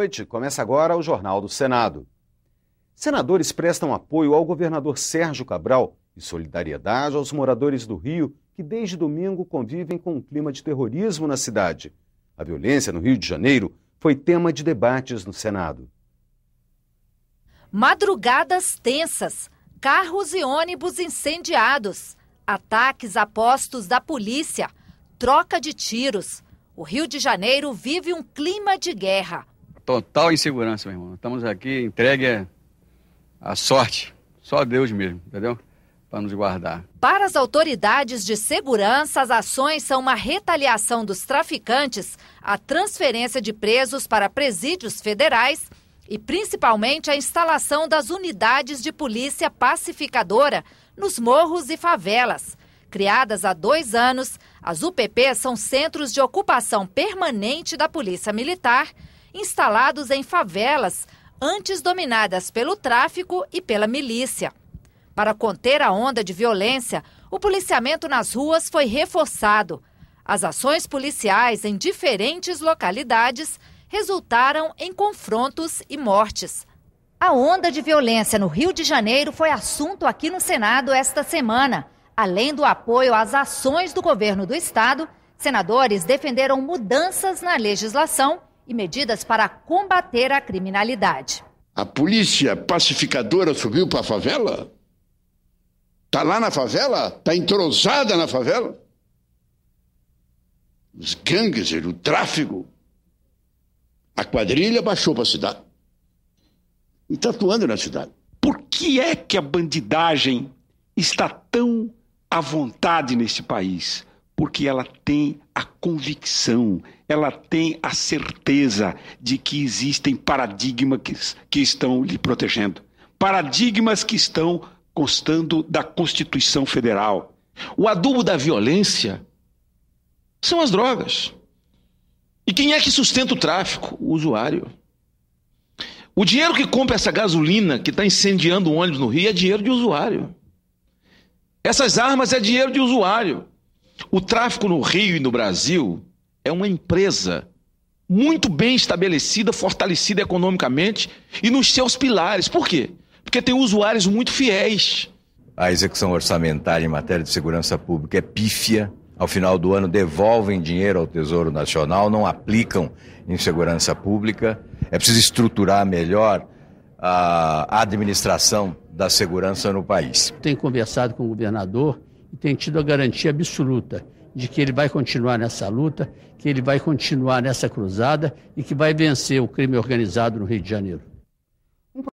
noite, começa agora o Jornal do Senado. Senadores prestam apoio ao governador Sérgio Cabral e solidariedade aos moradores do Rio que desde domingo convivem com um clima de terrorismo na cidade. A violência no Rio de Janeiro foi tema de debates no Senado. Madrugadas tensas, carros e ônibus incendiados, ataques a postos da polícia, troca de tiros. O Rio de Janeiro vive um clima de guerra total insegurança, meu irmão. Estamos aqui entregue à sorte, só Deus mesmo, entendeu? Para nos guardar. Para as autoridades de segurança, as ações são uma retaliação dos traficantes A transferência de presos para presídios federais e principalmente a instalação das unidades de polícia pacificadora nos morros e favelas. Criadas há dois anos, as UPPs são centros de ocupação permanente da Polícia Militar instalados em favelas antes dominadas pelo tráfico e pela milícia. Para conter a onda de violência, o policiamento nas ruas foi reforçado. As ações policiais em diferentes localidades resultaram em confrontos e mortes. A onda de violência no Rio de Janeiro foi assunto aqui no Senado esta semana. Além do apoio às ações do governo do estado, senadores defenderam mudanças na legislação e medidas para combater a criminalidade. A polícia pacificadora subiu para a favela? Está lá na favela? Está entrosada na favela? Os gangues, o tráfico. A quadrilha baixou para a cidade. E está atuando na cidade. Por que é que a bandidagem está tão à vontade neste país? porque ela tem a convicção, ela tem a certeza de que existem paradigmas que estão lhe protegendo paradigmas que estão constando da Constituição Federal. O adubo da violência são as drogas. E quem é que sustenta o tráfico? O usuário. O dinheiro que compra essa gasolina que está incendiando o ônibus no Rio é dinheiro de usuário. Essas armas é dinheiro de usuário. O tráfico no Rio e no Brasil é uma empresa muito bem estabelecida, fortalecida economicamente e nos seus pilares. Por quê? Porque tem usuários muito fiéis. A execução orçamentária em matéria de segurança pública é pífia. Ao final do ano, devolvem dinheiro ao Tesouro Nacional, não aplicam em segurança pública. É preciso estruturar melhor a administração da segurança no país. Tenho conversado com o governador e tem tido a garantia absoluta de que ele vai continuar nessa luta, que ele vai continuar nessa cruzada e que vai vencer o crime organizado no Rio de Janeiro.